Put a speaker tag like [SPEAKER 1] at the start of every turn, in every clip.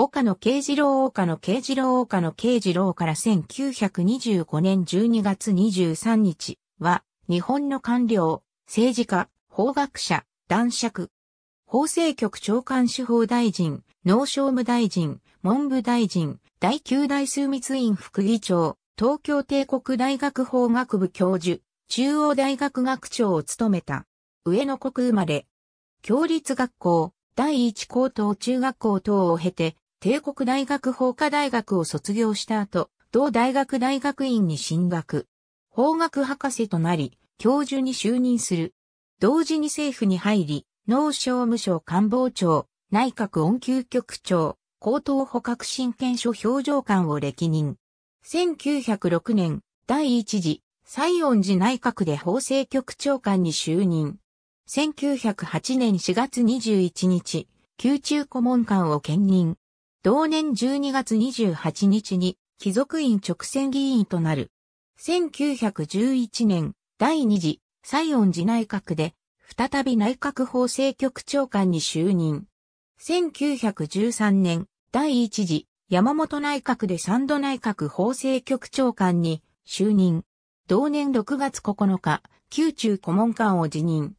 [SPEAKER 1] 岡野慶次郎岡野慶次郎岡野慶次郎から
[SPEAKER 2] 1925年12月23日は、日本の官僚、政治家、法学者、男爵、法制局長官司法大臣、農商務大臣、文部大臣、第九大数密院副議長、東京帝国大学法学部教授、中央大学学長を務めた。上野国生まれ。共立学校、第一高等中学校等を経て、帝国大学法科大学を卒業した後、同大学大学院に進学。法学博士となり、教授に就任する。同時に政府に入り、農商務省官房長、内閣恩給局長、高等捕獲親権所表情官を歴任。1906年、第一次、西恩寺内閣で法制局長官に就任。1908年4月21日、宮中顧問官を兼任。同年12月28日に貴族院直選議員となる。1911年、第二次、西恩寺内閣で、再び内閣法制局長官に就任。1913年、第一次、山本内閣で三度内閣法制局長官に就任。同年6月9日、宮中顧問官を辞任。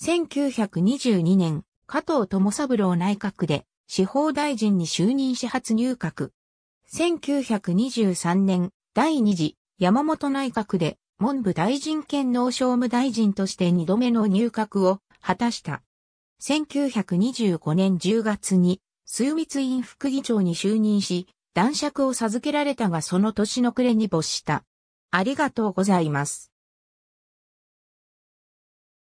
[SPEAKER 2] 1922年、加藤智三郎内閣で司法大臣に就任し初入閣。1923年、第2次山本内閣で文部大臣兼農商務大臣として2度目の入閣を果たした。1925年10月に、水密院副議長に就任し、男爵を授けられたがその年の暮れに
[SPEAKER 1] 没した。ありがとうございます。